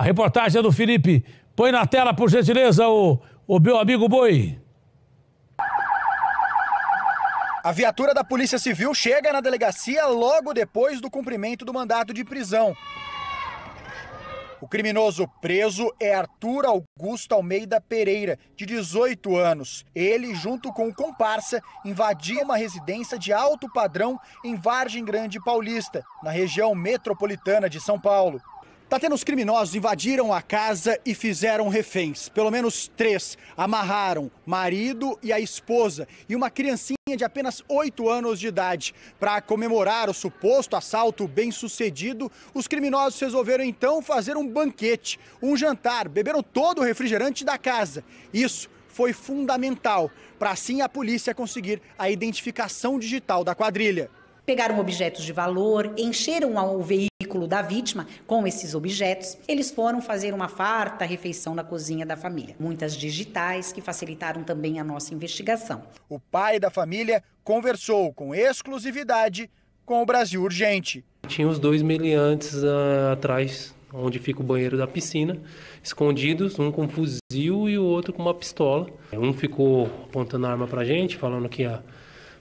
A reportagem é do Felipe. Põe na tela, por gentileza, o, o meu amigo Boi. A viatura da Polícia Civil chega na delegacia logo depois do cumprimento do mandado de prisão. O criminoso preso é Arthur Augusto Almeida Pereira, de 18 anos. Ele, junto com o comparsa, invadiu uma residência de alto padrão em Vargem Grande Paulista, na região metropolitana de São Paulo. Tá os criminosos invadiram a casa e fizeram reféns. Pelo menos três. Amarraram marido e a esposa e uma criancinha de apenas oito anos de idade. Para comemorar o suposto assalto bem sucedido, os criminosos resolveram então fazer um banquete, um jantar. Beberam todo o refrigerante da casa. Isso foi fundamental para assim a polícia conseguir a identificação digital da quadrilha. Pegaram objetos de valor, encheram o veículo da vítima com esses objetos, eles foram fazer uma farta refeição na cozinha da família. Muitas digitais que facilitaram também a nossa investigação. O pai da família conversou com exclusividade com o Brasil Urgente. Tinha os dois meliantes uh, atrás, onde fica o banheiro da piscina, escondidos, um com fuzil e o outro com uma pistola. Um ficou apontando a arma para a gente, falando que ia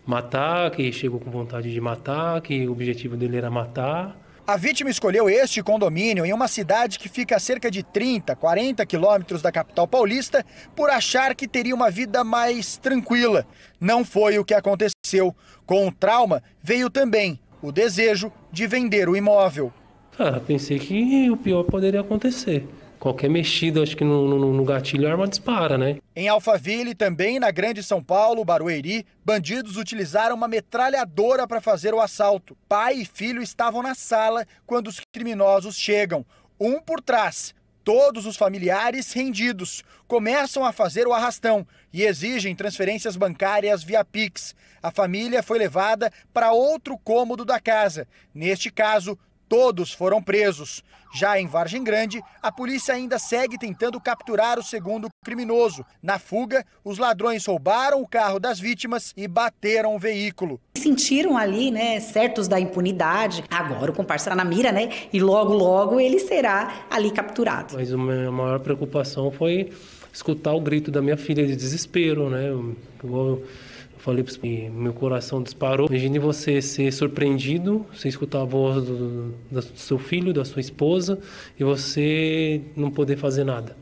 matar, que chegou com vontade de matar, que o objetivo dele era matar. A vítima escolheu este condomínio em uma cidade que fica a cerca de 30, 40 quilômetros da capital paulista por achar que teria uma vida mais tranquila. Não foi o que aconteceu. Com o trauma veio também o desejo de vender o imóvel. Ah, pensei que o pior poderia acontecer. Qualquer mexida, acho que no, no, no gatilho a arma dispara, né? Em Alphaville, também na Grande São Paulo, Barueri, bandidos utilizaram uma metralhadora para fazer o assalto. Pai e filho estavam na sala quando os criminosos chegam. Um por trás, todos os familiares rendidos começam a fazer o arrastão e exigem transferências bancárias via Pix. A família foi levada para outro cômodo da casa. Neste caso, Todos foram presos. Já em Vargem Grande, a polícia ainda segue tentando capturar o segundo criminoso. Na fuga, os ladrões roubaram o carro das vítimas e bateram o veículo. Sentiram ali, né, certos da impunidade. Agora o comparsa está na mira, né? E logo, logo ele será ali capturado. Mas a maior preocupação foi escutar o grito da minha filha de desespero, né? Igual eu, falei para meu coração disparou. Imagine você ser surpreendido, você escutar a voz do, do seu filho, da sua esposa e você não poder fazer nada.